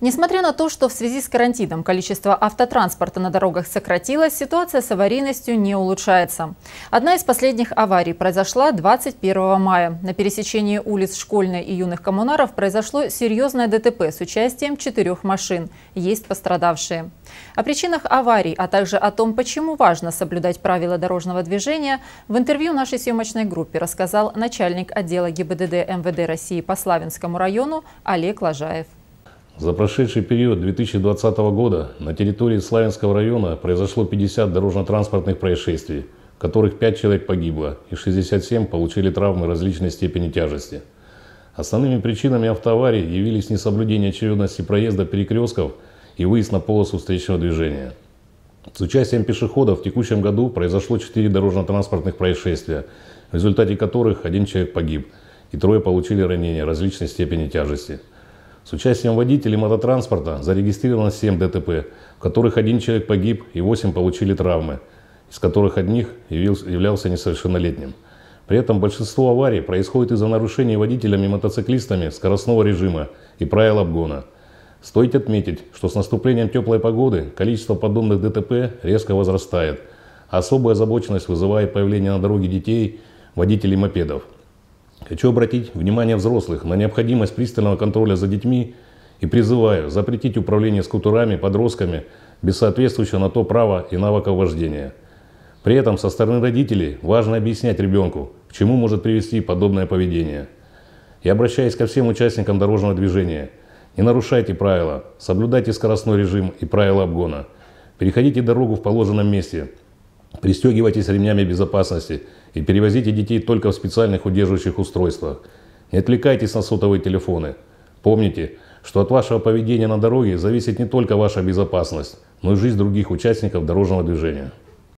Несмотря на то, что в связи с карантином количество автотранспорта на дорогах сократилось, ситуация с аварийностью не улучшается. Одна из последних аварий произошла 21 мая. На пересечении улиц Школьной и Юных Коммунаров произошло серьезное ДТП с участием четырех машин. Есть пострадавшие. О причинах аварий, а также о том, почему важно соблюдать правила дорожного движения, в интервью нашей съемочной группе рассказал начальник отдела ГИБДД МВД России по Славянскому району Олег Лажаев. За прошедший период 2020 года на территории Славянского района произошло 50 дорожно-транспортных происшествий, в которых 5 человек погибло и 67 получили травмы различной степени тяжести. Основными причинами автоаварий явились несоблюдение очередности проезда перекрестков и выезд на полосу встречного движения. С участием пешеходов в текущем году произошло 4 дорожно-транспортных происшествия, в результате которых один человек погиб и трое получили ранения различной степени тяжести – с участием водителей мототранспорта зарегистрировано 7 ДТП, в которых один человек погиб и 8 получили травмы, из которых одних являлся несовершеннолетним. При этом большинство аварий происходит из-за нарушений водителями-мотоциклистами скоростного режима и правил обгона. Стоит отметить, что с наступлением теплой погоды количество подобных ДТП резко возрастает. Особую озабоченность вызывает появление на дороге детей, водителей мопедов – Хочу обратить внимание взрослых на необходимость пристального контроля за детьми и призываю запретить управление скутерами подростками без соответствующего на то права и навыков вождения. При этом со стороны родителей важно объяснять ребенку, к чему может привести подобное поведение. Я обращаюсь ко всем участникам дорожного движения. Не нарушайте правила, соблюдайте скоростной режим и правила обгона. Переходите дорогу в положенном месте – Пристегивайтесь ремнями безопасности и перевозите детей только в специальных удерживающих устройствах. Не отвлекайтесь на сотовые телефоны. Помните, что от вашего поведения на дороге зависит не только ваша безопасность, но и жизнь других участников дорожного движения.